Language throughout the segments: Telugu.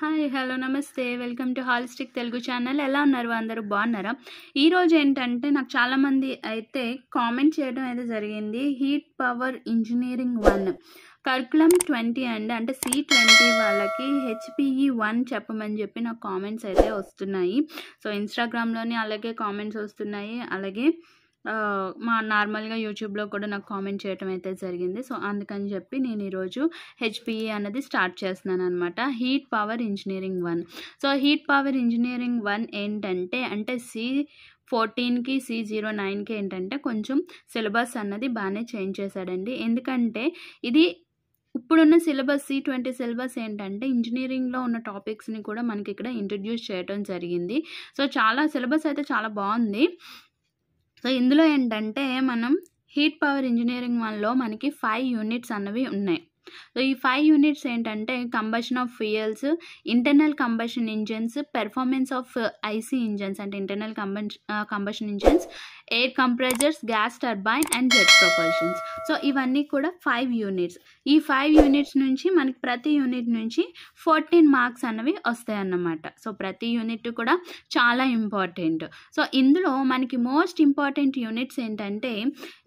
హాయ్ హలో నమస్తే welcome to holistic Telugu channel ఎలా ఉన్నారు అందరూ బాగున్నారా ఈరోజు ఏంటంటే నాకు చాలామంది అయితే కామెంట్ చేయడం అయితే జరిగింది heat power engineering one curriculum twenty and అంటే సి ట్వంటీ వాళ్ళకి హెచ్పిఈ వన్ చెప్పమని చెప్పి నాకు కామెంట్స్ అయితే వస్తున్నాయి సో ఇన్స్టాగ్రామ్లోని అలాగే కామెంట్స్ వస్తున్నాయి అలాగే మా నార్మల్గా యూట్యూబ్లో కూడా నాకు కామెంట్ చేయటం అయితే జరిగింది సో అందుకని చెప్పి నేను ఈరోజు హెచ్పిఈ అన్నది స్టార్ట్ చేస్తున్నాను అనమాట heat power engineering one so heat power engineering one ఏంటంటే అంటే సి ఫోర్టీన్కి సి జీరో నైన్కి ఏంటంటే కొంచెం సిలబస్ అన్నది బాగానే చేంజ్ చేశాడండి ఎందుకంటే ఇది ఇప్పుడున్న సిలబస్ సి ట్వంటీ సిలబస్ ఏంటంటే ఇంజనీరింగ్లో ఉన్న టాపిక్స్ని కూడా మనకి ఇక్కడ ఇంట్రడ్యూస్ చేయడం జరిగింది సో చాలా సిలబస్ అయితే చాలా బాగుంది సో ఇందులో ఏంటంటే మనం హీట్ పవర్ ఇంజనీరింగ్ వన్లో మనకి ఫైవ్ యూనిట్స్ అన్నవి ఉన్నాయి సో ఈ ఫైవ్ యూనిట్స్ ఏంటంటే combustion of fuels internal combustion engines performance of IC engines అంటే internal combustion engines air compressors gas turbine and jet propulsions so ఇవన్నీ కూడా ఫైవ్ యూనిట్స్ ఈ ఫైవ్ యూనిట్స్ నుంచి మనకి ప్రతి యూనిట్ నుంచి ఫోర్టీన్ మార్క్స్ అనేవి వస్తాయి అన్నమాట సో ప్రతి యూనిట్ కూడా చాలా ఇంపార్టెంట్ సో ఇందులో మనకి మోస్ట్ ఇంపార్టెంట్ యూనిట్స్ ఏంటంటే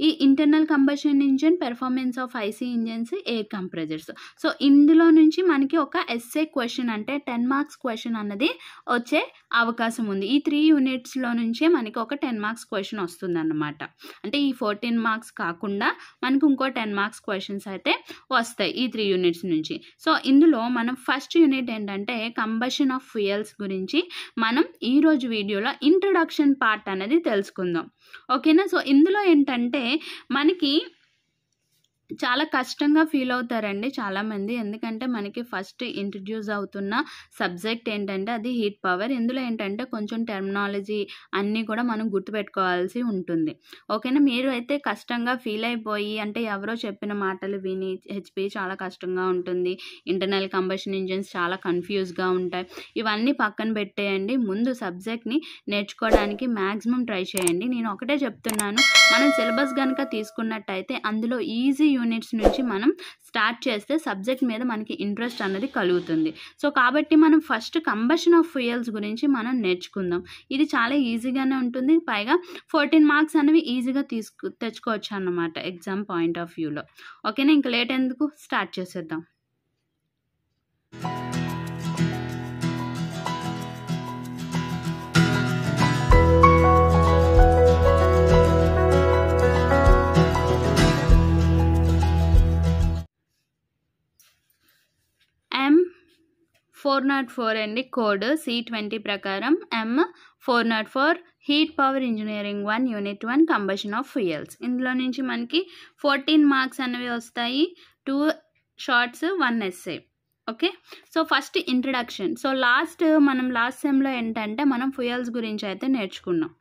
ఈ internal combustion engine performance of IC engines air comp temperatures so ఇందులో నుంచి మనకి ఒక ఎస్ఏ క్వశ్చన్ అంటే టెన్ మార్క్స్ క్వశ్చన్ అన్నది వచ్చే అవకాశం ఉంది ఈ త్రీ యూనిట్స్లో నుంచే మనకి ఒక టెన్ మార్క్స్ క్వశ్చన్ వస్తుందన్నమాట అంటే ఈ ఫోర్టీన్ మార్క్స్ కాకుండా మనకు ఇంకో టెన్ మార్క్స్ క్వశ్చన్స్ అయితే వస్తాయి ఈ త్రీ యూనిట్స్ నుంచి సో ఇందులో మనం ఫస్ట్ యూనిట్ ఏంటంటే కంబషన్ ఆఫ్ ఫ్యూయల్స్ గురించి మనం ఈరోజు వీడియోలో ఇంట్రడక్షన్ పార్ట్ అనేది తెలుసుకుందాం ఓకేనా సో ఇందులో ఏంటంటే మనకి చాలా కష్టంగా ఫీల్ అవుతారండి చాలామంది ఎందుకంటే మనకి ఫస్ట్ ఇంట్రడ్యూస్ అవుతున్న సబ్జెక్ట్ ఏంటంటే అది హీట్ పవర్ ఇందులో ఏంటంటే కొంచెం టెర్మినాలజీ అన్నీ కూడా మనం గుర్తుపెట్టుకోవాల్సి ఉంటుంది ఓకేనా మీరు అయితే కష్టంగా ఫీల్ అయిపోయి అంటే ఎవరో చెప్పిన మాటలు విని హెచ్పి చాలా కష్టంగా ఉంటుంది ఇంటర్నల్ కంబషన్ ఇంజిన్స్ చాలా కన్ఫ్యూజ్గా ఉంటాయి ఇవన్నీ పక్కన పెట్టేయండి ముందు సబ్జెక్ట్ని నేర్చుకోవడానికి మ్యాక్సిమం ట్రై చేయండి నేను ఒకటే చెప్తున్నాను మనం సిలబస్ కనుక తీసుకున్నట్టయితే అందులో ఈజీ యూనిట్స్ నుంచి మనం స్టార్ట్ చేస్తే సబ్జెక్ట్ మీద మనకి ఇంట్రెస్ట్ అన్నది కలుగుతుంది సో కాబట్టి మనం ఫస్ట్ కంబషన్ ఆఫ్ ఫ్యూయల్స్ గురించి మనం నేర్చుకుందాం ఇది చాలా ఈజీగానే ఉంటుంది పైగా ఫోర్టీన్ మార్క్స్ అనేవి ఈజీగా తీసుకు తెచ్చుకోవచ్చు అన్నమాట ఎగ్జామ్ పాయింట్ ఆఫ్ వ్యూలో ఓకేనా ఇంకా లేట్ ఎందుకు స్టార్ట్ చేసేద్దాం ఫోర్ నాట్ ఫోర్ అండి కోడ్ సి ట్వంటీ ప్రకారం M four naught four heat power engineering one unit one combustion of fuels ఇందులో నుంచి మనకి ఫోర్టీన్ మార్క్స్ అనేవి వస్తాయి two shorts one SA okay so first introduction so last మనం లాస్ట్ సెమ్లో ఏంటంటే మనం ఫ్యూయల్స్ గురించి అయితే నేర్చుకున్నాం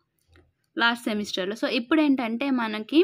లాస్ట్ సెమిస్టర్లో సో ఇప్పుడు ఏంటంటే మనకి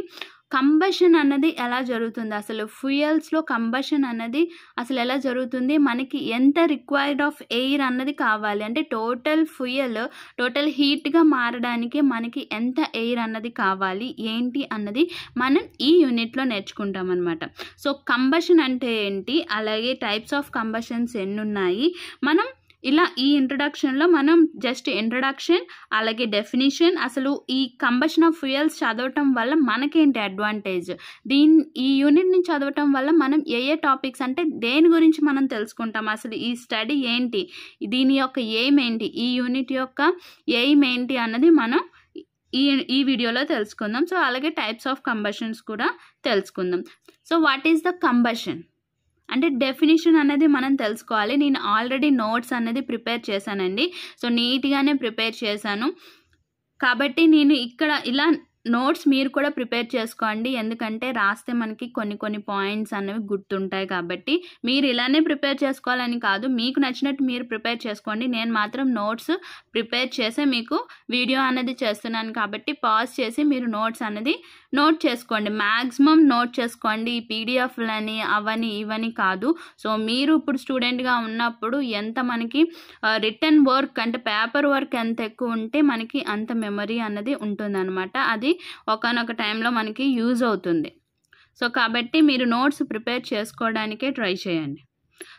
కంబషన్ అన్నది ఎలా జరుగుతుంది అసలు ఫ్యూయల్స్లో కంబషన్ అన్నది అసలు ఎలా జరుగుతుంది మనకి ఎంత రిక్వైర్డ్ ఆఫ్ ఎయిర్ అన్నది కావాలి అంటే టోటల్ ఫ్యూయల్ టోటల్ హీట్గా మారడానికి మనకి ఎంత ఎయిర్ అన్నది కావాలి ఏంటి అన్నది మనం ఈ యూనిట్లో నేర్చుకుంటాం అనమాట సో కంబషన్ అంటే ఏంటి అలాగే టైప్స్ ఆఫ్ కంబషన్స్ ఎన్ని ఉన్నాయి మనం ఇలా ఈ ఇంట్రడక్షన్లో మనం జస్ట్ ఇంట్రడక్షన్ అలాగే డెఫినేషన్ అసలు ఈ కంబషన్ ఆఫ్ ఫ్యూయల్స్ చదవటం వల్ల మనకేంటి అడ్వాంటేజ్ దీని ఈ యూనిట్ని చదవటం వల్ల మనం ఏ ఏ టాపిక్స్ అంటే దేని గురించి మనం తెలుసుకుంటాం అసలు ఈ స్టడీ ఏంటి దీని యొక్క ఎయిమ్ ఏంటి ఈ యూనిట్ యొక్క ఎయిమ్ ఏంటి అన్నది మనం ఈ ఈ వీడియోలో తెలుసుకుందాం సో అలాగే టైప్స్ ఆఫ్ కంబషన్స్ కూడా తెలుసుకుందాం so what is the combustion అంటే డెఫినేషన్ అనేది మనం తెలుసుకోవాలి నేను ఆల్రెడీ నోట్స్ అనేది ప్రిపేర్ చేశానండి సో నీట్గానే ప్రిపేర్ చేశాను కాబట్టి నేను ఇక్కడ ఇలా నోట్స్ మీరు కూడా ప్రిపేర్ చేసుకోండి ఎందుకంటే రాస్తే మనకి కొన్ని కొన్ని పాయింట్స్ అనేవి గుర్తుంటాయి కాబట్టి మీరు ఇలానే ప్రిపేర్ చేసుకోవాలని కాదు మీకు నచ్చినట్టు మీరు ప్రిపేర్ చేసుకోండి నేను మాత్రం నోట్స్ ప్రిపేర్ చేసే మీకు వీడియో అనేది చేస్తున్నాను కాబట్టి పాజ్ చేసి మీరు నోట్స్ అనేది నోట్ చేసుకోండి మ్యాక్సిమం నోట్ చేసుకోండి ఈ పీడిఎఫ్లని అవని ఇవని కాదు సో మీరు ఇప్పుడు స్టూడెంట్గా ఉన్నప్పుడు ఎంత మనకి రిటర్న్ వర్క్ అంటే పేపర్ వర్క్ ఎంత ఎక్కువ ఉంటే మనకి అంత మెమరీ అన్నది ఉంటుందన్నమాట అది ఒకనొక టైంలో మనకి యూజ్ అవుతుంది సో కాబట్టి మీరు నోట్స్ ప్రిపేర్ చేసుకోవడానికే ట్రై చేయండి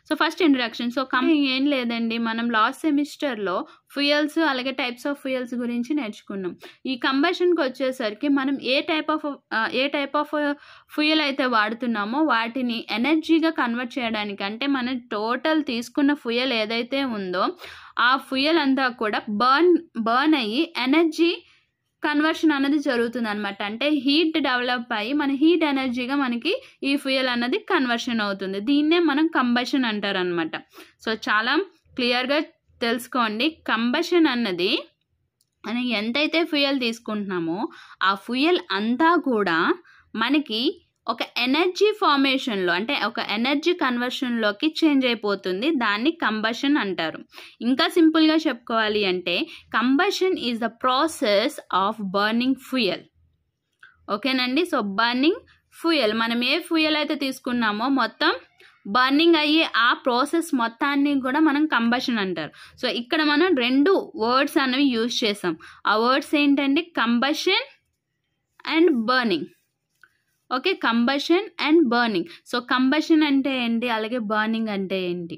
so first introduction so hmm. Coming ఏం లేదండి మనం లాస్ట్ సెమిస్టర్లో ఫ్యూయల్స్ అలాగే టైప్స్ ఆఫ్ ఫ్యూయల్స్ గురించి నేర్చుకున్నాం ఈ కంబషన్కి వచ్చేసరికి మనం ఏ టైప్ ఆఫ్ ఏ టైప్ ఆఫ్ ఫ్యూయల్ అయితే వాడుతున్నామో వాటిని ఎనర్జీగా కన్వర్ట్ చేయడానికి అంటే మనం టోటల్ తీసుకున్న ఫ్యూయల్ ఏదైతే ఉందో ఆ ఫ్యూయల్ అంతా కూడా బర్న్ బర్న్ అయ్యి ఎనర్జీ కన్వర్షన్ అనేది జరుగుతుంది అనమాట అంటే హీట్ డెవలప్ అయ్యి మన హీట్ ఎనర్జీగా మనకి ఈ ఫ్యూయల్ అనేది కన్వర్షన్ అవుతుంది దీన్నే మనం కంబషన్ అంటారు అనమాట సో చాలా క్లియర్గా తెలుసుకోండి కంబషన్ అన్నది మనం ఎంతైతే ఫ్యూయల్ తీసుకుంటున్నామో ఆ ఫ్యూయల్ అంతా కూడా మనకి ఒక ఎనర్జీ ఫార్మేషన్లో అంటే ఒక ఎనర్జీ కన్వర్షన్లోకి చేంజ్ అయిపోతుంది దాన్ని కంబషన్ అంటారు ఇంకా సింపుల్గా చెప్పుకోవాలి అంటే combustion is the process of burning fuel ఓకేనండి సో బర్నింగ్ ఫ్యూయల్ మనం ఏ ఫ్యూయల్ అయితే తీసుకున్నామో మొత్తం బర్నింగ్ అయ్యే ఆ ప్రాసెస్ మొత్తాన్ని కూడా మనం కంబషన్ అంటారు సో ఇక్కడ మనం రెండు వర్డ్స్ అనేవి యూజ్ చేసాం ఆ వర్డ్స్ ఏంటంటే combustion and burning okay combustion and burning so combustion అంటే ఏంటి అలాగే బర్నింగ్ అంటే ఏంటి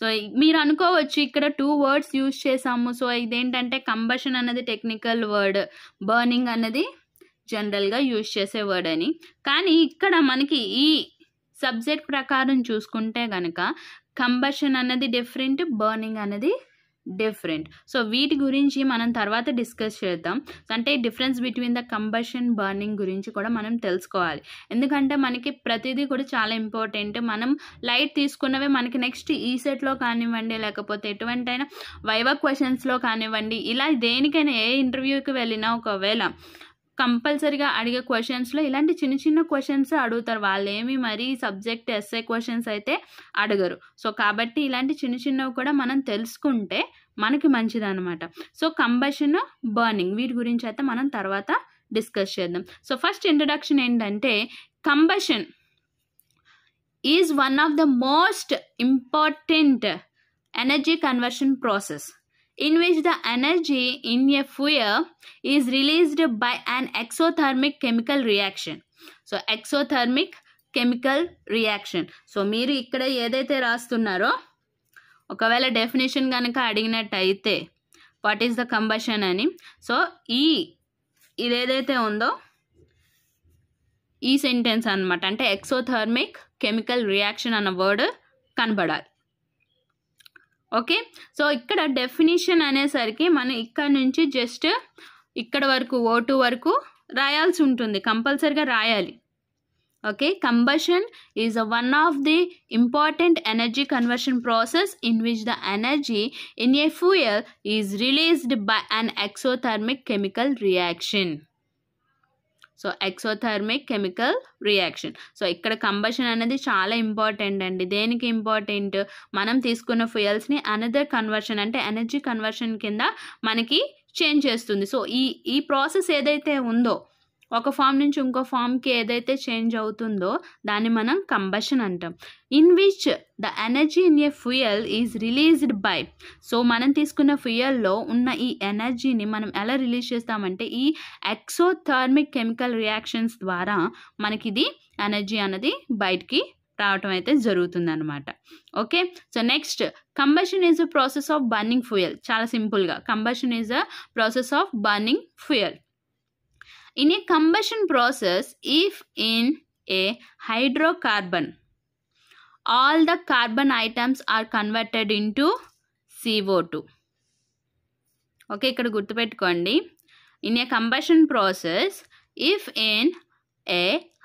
సో మీరు అనుకోవచ్చు ఇక్కడ టూ వర్డ్స్ యూజ్ చేసాము సో ఇదేంటంటే కంబషన్ అన్నది టెక్నికల్ వర్డ్ బర్నింగ్ అన్నది జనరల్గా యూజ్ చేసే వర్డ్ అని కానీ ఇక్కడ మనకి ఈ సబ్జెక్ట్ ప్రకారం చూసుకుంటే కనుక కంబషన్ అన్నది డిఫరెంట్ బర్నింగ్ అన్నది డిఫరెంట్ సో వీటి గురించి మనం తర్వాత డిస్కస్ చేద్దాం అంటే difference between the combustion burning గురించి కూడా మనం తెలుసుకోవాలి ఎందుకంటే మనకి ప్రతిదీ కూడా చాలా ఇంపార్టెంట్ మనం లైట్ తీసుకున్నవే మనకి నెక్స్ట్ ఈ సెట్లో కానివ్వండి లేకపోతే ఎటువంటి అయినా వైవ క్వశ్చన్స్లో కానివ్వండి ఇలా దేనికైనా ఏ ఇంటర్వ్యూకి వెళ్ళినా ఒకవేళ కంపల్సరీగా అడిగే క్వశ్చన్స్లో ఇలాంటి చిన్న చిన్న క్వశ్చన్స్ అడుగుతారు వాళ్ళు ఏమి మరీ సబ్జెక్ట్ ఎస్ఏ క్వశ్చన్స్ అయితే అడగరు సో కాబట్టి ఇలాంటి చిన్న చిన్నవి కూడా మనం తెలుసుకుంటే మనకి మంచిదనమాట సో కంబషన్ బర్నింగ్ వీటి గురించి అయితే మనం తర్వాత డిస్కస్ చేద్దాం సో ఫస్ట్ ఇంట్రడక్షన్ ఏంటంటే combustion is one of the most important energy conversion process in which the energy in a fuel is released by an exothermic chemical reaction. So, exothermic chemical reaction so మీరు ఇక్కడ ఏదైతే రాస్తున్నారో ఒకవేళ డెఫినేషన్ కనుక అడిగినట్టయితే వాట్ ఈస్ ద కంబషన్ అని సో ఈ e, ఇది ఏదైతే ఉందో ఈ సెంటెన్స్ అనమాట అంటే ఎక్సోథర్మిక్ కెమికల్ రియాక్షన్ అన్న వర్డ్ కనబడాలి ఓకే సో ఇక్కడ డెఫినేషన్ అనేసరికి మనం ఇక్కడ నుంచి జస్ట్ ఇక్కడ వరకు ఓటు వరకు రాయాల్సి ఉంటుంది కంపల్సరిగా రాయాలి okay combustion is one of the important energy conversion process in which the energy in a fuel is released by an exothermic chemical reaction so exothermic chemical reaction so ఇక్కడ కంబషన్ అనేది చాలా ఇంపార్టెంట్ అండి దేనికి ఇంపార్టెంట్ మనం తీసుకున్న ఫ్యూయల్స్ని అనదర్ కన్వర్షన్ అంటే ఎనర్జీ కన్వర్షన్ కింద మనకి చేంజ్ చేస్తుంది సో ఈ ఈ ప్రాసెస్ ఏదైతే ఉందో ఒక ఫామ్ నుంచి ఇంకో ఫామ్కి ఏదైతే చేంజ్ అవుతుందో దాన్ని మనం కంబషన్ అంటాం in which the energy in a fuel is released by so మనం తీసుకున్న ఫ్యూయల్లో ఉన్న ఈ ఎనర్జీని మనం ఎలా రిలీజ్ చేస్తామంటే ఈ ఎక్సోథర్మిక్ కెమికల్ రియాక్షన్స్ ద్వారా మనకి ఇది ఎనర్జీ అన్నది బయటికి రావటం అయితే అనమాట okay so next combustion is a process of burning fuel చాలా సింపుల్గా combustion is a process of burning fuel in combustion process if in a in a hydrocarbon, all the carbon items are converted into CO2. Okay ఇక్కడ గుర్తుపెట్టుకోండి in a combustion process if in a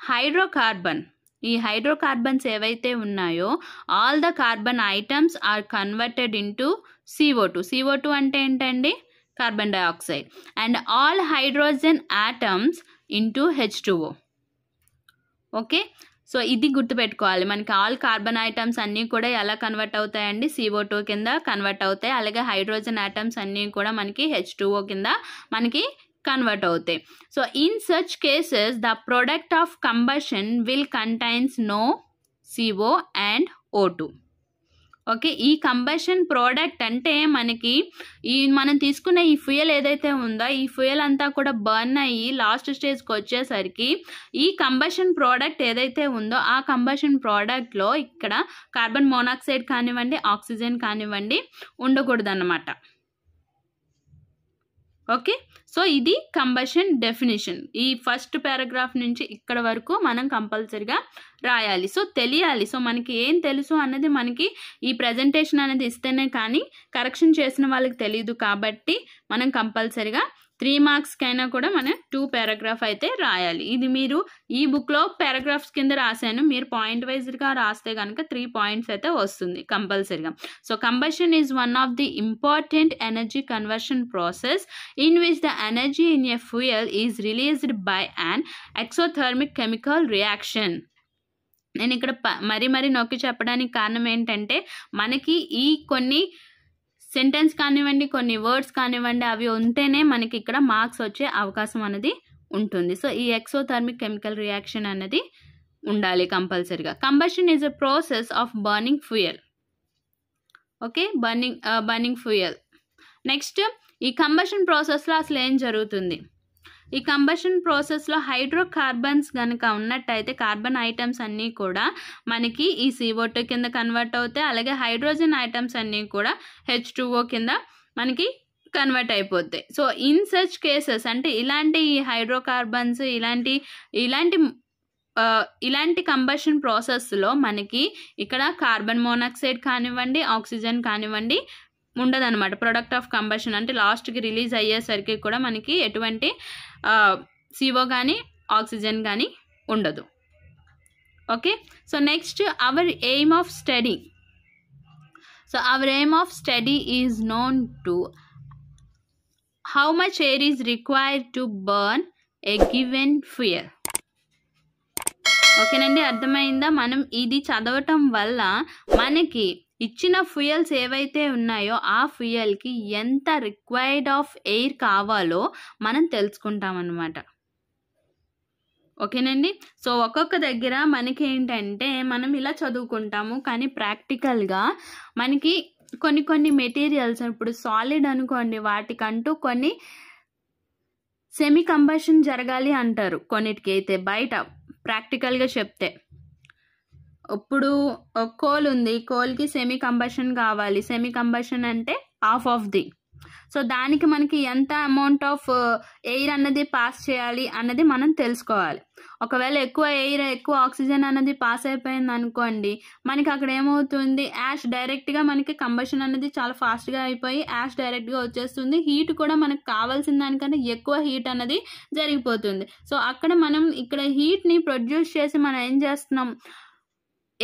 hydrocarbon ఈ హైడ్రోకార్బన్స్ ఏవైతే ఉన్నాయో all the carbon atoms are converted into CO two CO two అంటే ఏంటండి carbon dioxide and all hydrogen atoms into H2O. Okay so ఇది గుర్తుపెట్టుకోవాలి మనకి ఆల్ కార్బన్ ఐటమ్స్ అన్నీ కూడా ఎలా కన్వర్ట్ అవుతాయండి సిఓ టూ కింద కన్వర్ట్ అవుతాయి అలాగే హైడ్రోజన్ ఐటమ్స్ అన్నీ కూడా మనకి హెచ్ కింద మనకి కన్వర్ట్ అవుతాయి so in such cases the product of combustion will contains no CO and O two okay ఈ కంబషన్ ప్రోడక్ట్ అంటే మనకి ఈ మనం తీసుకున్న ఈ ఫ్యూయల్ ఏదైతే ఉందో ఈ ఫ్యూయల్ అంతా కూడా బర్న్ అయ్యి లాస్ట్ స్టేజ్కి వచ్చేసరికి ఈ కంబషన్ ప్రోడక్ట్ ఏదైతే ఉందో ఆ కంబషన్ ప్రోడక్ట్లో ఇక్కడ కార్బన్ మోనాక్సైడ్ కానివ్వండి ఆక్సిజన్ కానివ్వండి ఉండకూడదన్నమాట ఓకే సో ఇది కంబషన్ డెఫినేషన్ ఈ ఫస్ట్ పారాగ్రాఫ్ నుంచి ఇక్కడ వరకు మనం కంపల్సరిగా రాయాలి సో తెలియాలి సో మనకి ఏం తెలుసు అన్నది మనకి ఈ ప్రజెంటేషన్ అనేది ఇస్తేనే కానీ కరెక్షన్ చేసిన వాళ్ళకి తెలియదు కాబట్టి మనం కంపల్సరిగా త్రీ మార్క్స్కైనా కూడా మనం టూ పారాగ్రాఫ్ అయితే రాయాలి ఇది మీరు ఈ బుక్లో పారాగ్రాఫ్స్ కింద రాశాను మీరు పాయింట్ వైజ్గా రాస్తే కనుక త్రీ పాయింట్స్ అయితే వస్తుంది కంపల్సరీగా so combustion is one of the important energy conversion process in which the energy in a fuel is released by an exothermic chemical reaction నేను ఇక్కడ మరీ మరీ నొక్కి చెప్పడానికి కారణం ఏంటంటే మనకి ఈ కొన్ని సెంటెన్స్ కానివ్వండి కొన్ని వర్డ్స్ కానివ్వండి అవి ఉంటేనే మనకి ఇక్కడ మార్క్స్ వచ్చే అవకాశం అనేది ఉంటుంది సో ఈ ఎక్సోథర్మిక్ కెమికల్ రియాక్షన్ అనేది ఉండాలి కంపల్సరీగా combustion is a process of burning fuel okay burning burning fuel next ఈ కంబషన్ ప్రాసెస్లో అసలు ఏం జరుగుతుంది ఈ కంబషన్ ప్రాసెస్లో హైడ్రోకార్బన్స్ కనుక ఉన్నట్టయితే కార్బన్ ఐటమ్స్ అన్నీ కూడా మనకి ఈ సీఓటో కింద కన్వర్ట్ అవుతాయి అలాగే హైడ్రోజన్ ఐటమ్స్ అన్నీ కూడా హెచ్ కింద మనకి కన్వర్ట్ అయిపోతాయి సో ఇన్ సచ్ కేసెస్ అంటే ఇలాంటి హైడ్రోకార్బన్స్ ఇలాంటి ఇలాంటి ఇలాంటి కంబషన్ ప్రాసెస్లో మనకి ఇక్కడ కార్బన్ మోనాక్సైడ్ కానివ్వండి ఆక్సిజన్ కానివ్వండి ఉండదన్నమాట ప్రొడక్ట్ ఆఫ్ కంబషన్ అంటే లాస్ట్కి రిలీజ్ అయ్యేసరికి కూడా మనకి ఎటువంటి సివో కానీ ఆక్సిజన్ కానీ ఉండదు okay so next our aim of study so our aim of study is known to how much air is required to burn a given fuel ఓకేనండి అర్థమైందా మనం ఇది చదవటం వల్ల మనకి ఇచ్చిన ఫ్యూయల్స్ ఏవైతే ఉన్నాయో ఆ ఫ్యూయల్కి ఎంత రిక్వైర్డ్ ఆఫ్ ఎయిర్ కావాలో మనం తెలుసుకుంటామన్నమాట ఓకేనండి సో ఒక్కొక్క దగ్గర మనకి ఏంటంటే మనం ఇలా చదువుకుంటాము కానీ ప్రాక్టికల్గా మనకి కొన్ని కొన్ని మెటీరియల్స్ ఇప్పుడు సాలిడ్ అనుకోండి వాటికంటూ కొన్ని సెమీ కంబషన్ జరగాలి అంటారు కొన్నిటికైతే బయట ప్రాక్టికల్గా చెప్తే ఇప్పుడు కోల్ ఉంది కోల్కి సెమీ కంబషన్ కావాలి సెమీ కంబషన్ అంటే హాఫ్ ఆఫ్ ది సో దానికి మనకి ఎంత అమౌంట్ ఆఫ్ ఎయిర్ అన్నది పాస్ చేయాలి అన్నది మనం తెలుసుకోవాలి ఒకవేళ ఎక్కువ ఎయిర్ ఎక్కువ ఆక్సిజన్ అన్నది పాస్ అయిపోయింది అనుకోండి మనకి అక్కడ ఏమవుతుంది యాష్ డైరెక్ట్గా మనకి కంబషన్ అన్నది చాలా ఫాస్ట్గా అయిపోయి యాష్ డైరెక్ట్గా వచ్చేస్తుంది హీట్ కూడా మనకు కావాల్సిన దానికంటే ఎక్కువ హీట్ అన్నది జరిగిపోతుంది సో అక్కడ మనం ఇక్కడ హీట్ని ప్రొడ్యూస్ చేసి మనం ఏం చేస్తున్నాం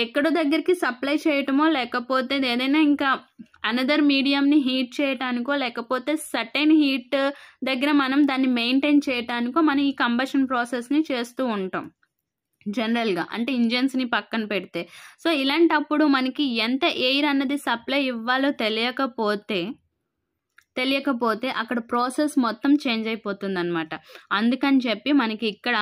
ఎక్కడో దగ్గరికి సప్లై చేయటమో లేకపోతే ఏదైనా ఇంకా అనదర్ మీడియంని హీట్ చేయటానికో లేకపోతే సర్టైన్ హీట్ దగ్గర మనం దాన్ని మెయింటైన్ చేయటానికో మనం ఈ కంబషన్ ప్రాసెస్ని చేస్తూ ఉంటాం జనరల్గా అంటే ఇంజన్స్ని పక్కన పెడితే సో ఇలాంటప్పుడు మనకి ఎంత ఎయిర్ అన్నది సప్లై ఇవ్వాలో తెలియకపోతే తెలియకపోతే అక్కడ ప్రాసెస్ మొత్తం చేంజ్ అయిపోతుంది అనమాట అందుకని చెప్పి మనకి ఇక్కడ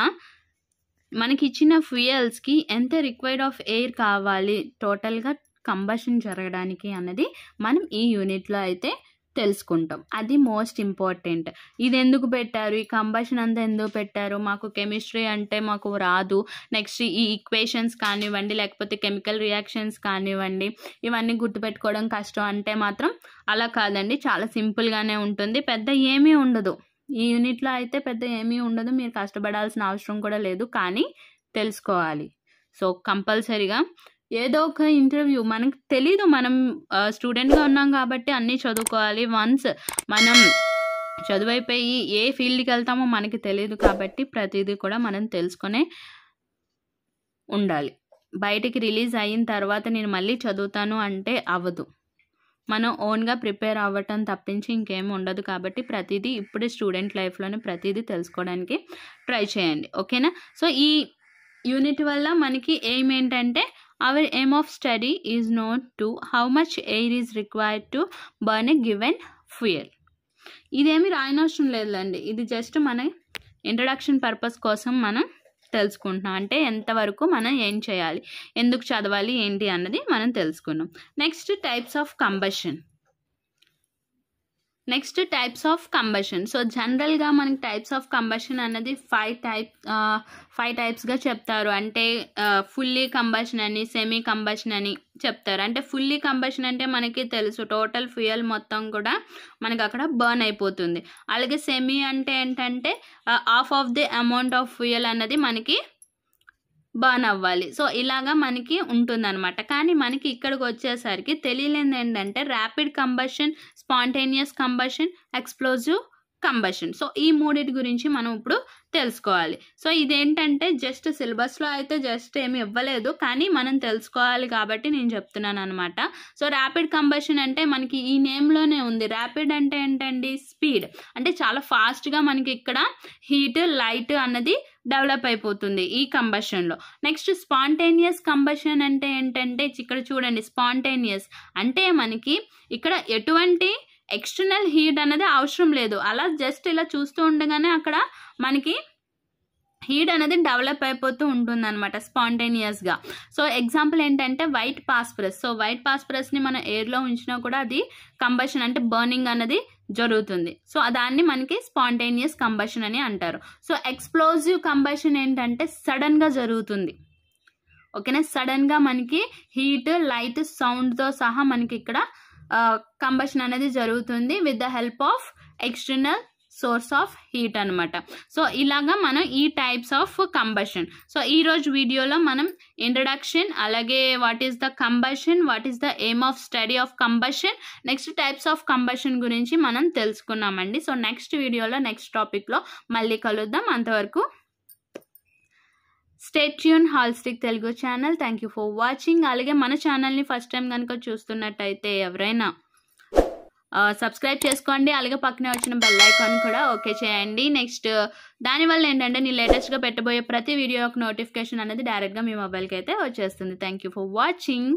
మనకిచ్చిన ఫ్యూయల్స్కి ఎంత రిక్వైర్డ్ ఆఫ్ ఎయిర్ కావాలి టోటల్గా కంబషన్ జరగడానికి అన్నది మనం ఈ యూనిట్లో అయితే తెలుసుకుంటాం అది మోస్ట్ ఇంపార్టెంట్ ఇది ఎందుకు పెట్టారు ఈ కంబషన్ అంతా ఎందుకు పెట్టారు మాకు కెమిస్ట్రీ అంటే మాకు రాదు నెక్స్ట్ ఈ ఈక్వేషన్స్ కానివ్వండి లేకపోతే కెమికల్ రియాక్షన్స్ కానివ్వండి ఇవన్నీ గుర్తుపెట్టుకోవడం కష్టం అంటే మాత్రం అలా కాదండి చాలా సింపుల్గానే ఉంటుంది పెద్ద ఏమీ ఉండదు ఈ యూనిట్లో అయితే పెద్ద ఏమీ ఉండదు మీరు కష్టపడాల్సిన అవసరం కూడా లేదు కానీ తెలుసుకోవాలి సో కంపల్సరీగా ఏదో ఒక ఇంటర్వ్యూ మనకు తెలీదు మనం స్టూడెంట్గా ఉన్నాం కాబట్టి అన్నీ చదువుకోవాలి వన్స్ మనం చదువైపోయి ఏ ఫీల్డ్కి వెళ్తామో మనకి తెలియదు కాబట్టి ప్రతిదీ కూడా మనం తెలుసుకునే ఉండాలి బయటికి రిలీజ్ అయిన తర్వాత నేను మళ్ళీ చదువుతాను అంటే అవ్వదు మనం ఓన్గా ప్రిపేర్ అవ్వటం తప్పించి ఇంకేం ఉండదు కాబట్టి ప్రతిదీ ఇప్పుడే స్టూడెంట్ లైఫ్లోనే ప్రతిదీ తెలుసుకోవడానికి ట్రై చేయండి ఓకేనా సో ఈ యూనిట్ వల్ల మనకి ఎయిమ్ ఏంటంటే our aim of study is note to how much air is required to burn a given fuel ఇదేమి రాయనవసరం లేదండి ఇది జస్ట్ మన ఇంట్రడక్షన్ పర్పస్ కోసం మనం తెలుసుకుంటున్నాం అంటే ఎంతవరకు మనం ఏం చేయాలి ఎందుకు చదవాలి ఏంటి అన్నది మనం తెలుసుకున్నాం next types of combustion next types of combustion so జనరల్గా మనకి టైప్స్ ఆఫ్ కంబషన్ అన్నది ఫైవ్ టైప్ ఫైవ్ టైప్స్గా చెప్తారు అంటే ఫుల్లీ కంబషన్ అని సెమీ కంబషన్ అని చెప్తారు అంటే ఫుల్లీ కంబషన్ అంటే మనకి తెలుసు టోటల్ ఫ్యూయల్ మొత్తం కూడా మనకి అక్కడ బర్న్ అయిపోతుంది అలాగే సెమీ అంటే ఏంటంటే half of the amount of fuel అన్నది మనకి బర్న్ అవ్వాలి సో ఇలాగా మనకి ఉంటుందన్నమాట కానీ మనకి ఇక్కడికి వచ్చేసరికి తెలియలేదు ఏంటంటే rapid combustion spontaneous combustion explosive combustion so ఈ మూడింటి గురించి మనం ఇప్పుడు తెలుసుకోవాలి సో ఇదేంటంటే జస్ట్ సిలబస్లో అయితే జస్ట్ ఏమి ఇవ్వలేదు కానీ మనం తెలుసుకోవాలి కాబట్టి నేను చెప్తున్నాను అనమాట సో ర్యాపిడ్ కంబషన్ అంటే మనకి ఈ నేమ్లోనే ఉంది ర్యాపిడ్ అంటే ఏంటండి స్పీడ్ అంటే చాలా ఫాస్ట్గా మనకి ఇక్కడ హీట్ లైట్ అన్నది డెవలప్ అయిపోతుంది ఈ కంబషన్లో నెక్స్ట్ స్పాంటేనియస్ కంబషన్ అంటే ఏంటంటే ఇక్కడ చూడండి స్పాంటేనియస్ అంటే మనకి ఇక్కడ ఎటువంటి ఎక్స్టర్నల్ హీట్ అనేది అవసరం లేదు అలా జస్ట్ ఇలా చూస్తూ ఉండగానే అక్కడ మనకి హీట్ అనేది డెవలప్ అయిపోతూ ఉంటుంది అనమాట స్పాంటేనియస్గా సో ఎగ్జాంపుల్ ఏంటంటే వైట్ పాస్ప్రెస్ సో వైట్ పాస్ప్రెస్ని మనం ఎయిర్లో ఉంచినా కూడా అది కంబషన్ అంటే బర్నింగ్ అనేది జరుగుతుంది సో దాన్ని మనకి స్పాంటేనియస్ కంబషన్ అని అంటారు సో ఎక్స్ప్లోజివ్ కంబషన్ ఏంటంటే సడన్గా జరుగుతుంది ఓకేనా సడన్గా మనకి హీట్ లైట్ సౌండ్తో సహా మనకి ఇక్కడ కంబషన్ అనేది జరుగుతుంది with the help of external source of heat అనమాట సో ఇలాగా మనం ఈ టైప్స్ ఆఫ్ కంబషన్ సో ఈరోజు వీడియోలో మనం ఇంట్రడక్షన్ అలాగే what is the combustion what is the aim of study of combustion next types of combustion గురించి మనం తెలుసుకున్నామండి సో నెక్స్ట్ వీడియోలో నెక్స్ట్ టాపిక్లో మళ్ళీ కలుద్దాం అంతవరకు stay tune tune stick Telugu channel thank you for watching అలాగే మన ఛానల్ని ఫస్ట్ టైం కనుక చూస్తున్నట్టయితే ఎవరైనా సబ్స్క్రైబ్ చేసుకోండి అలాగే పక్కనే వచ్చిన బెల్ ఐకాన్ కూడా ఓకే చేయండి నెక్స్ట్ దానివల్ల ఏంటంటే నేను లేటెస్ట్గా పెట్టబోయే ప్రతి వీడియో యొక్క నోటిఫికేషన్ అనేది డైరెక్ట్గా మీ మొబైల్కి అయితే వచ్చేస్తుంది థ్యాంక్ ఫర్ వాచింగ్